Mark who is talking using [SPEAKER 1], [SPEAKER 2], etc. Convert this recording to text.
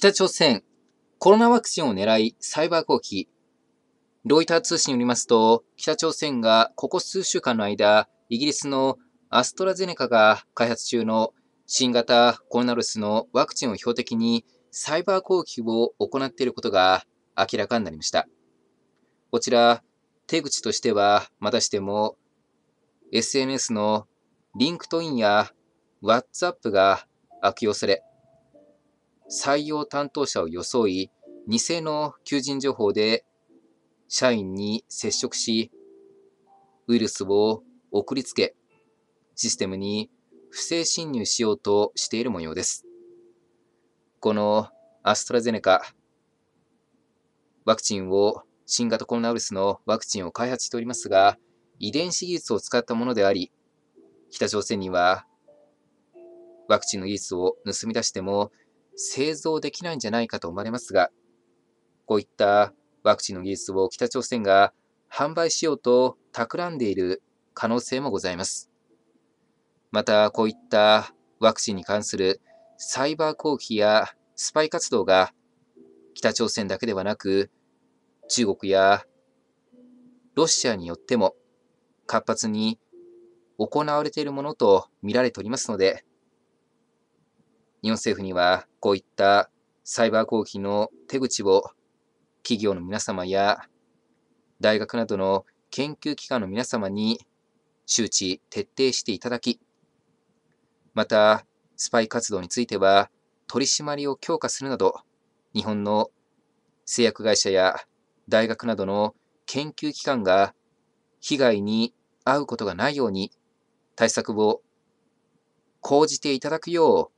[SPEAKER 1] 北朝鮮、コロナワクチンを狙いサイバー攻撃。ロイター通信によりますと、北朝鮮がここ数週間の間、イギリスのアストラゼネカが開発中の新型コロナウイルスのワクチンを標的にサイバー攻撃を行っていることが明らかになりました。こちら、手口としては、またしても、SNS のリンクトインや WhatsApp が悪用され、採用担当者を装い、偽の求人情報で社員に接触し、ウイルスを送りつけ、システムに不正侵入しようとしている模様です。このアストラゼネカ、ワクチンを、新型コロナウイルスのワクチンを開発しておりますが、遺伝子技術を使ったものであり、北朝鮮にはワクチンの技術を盗み出しても製造できないんじゃないかと思われますが、こういったワクチンの技術を北朝鮮が販売しようと企んでいる可能性もございます。また、こういったワクチンに関するサイバー攻撃やスパイ活動が北朝鮮だけではなく、中国やロシアによっても活発に行われているものと見られておりますので、日本政府にはこういったサイバー攻撃の手口を企業の皆様や大学などの研究機関の皆様に周知徹底していただき、またスパイ活動については取り締まりを強化するなど、日本の製薬会社や大学などの研究機関が被害に遭うことがないように対策を講じていただくよう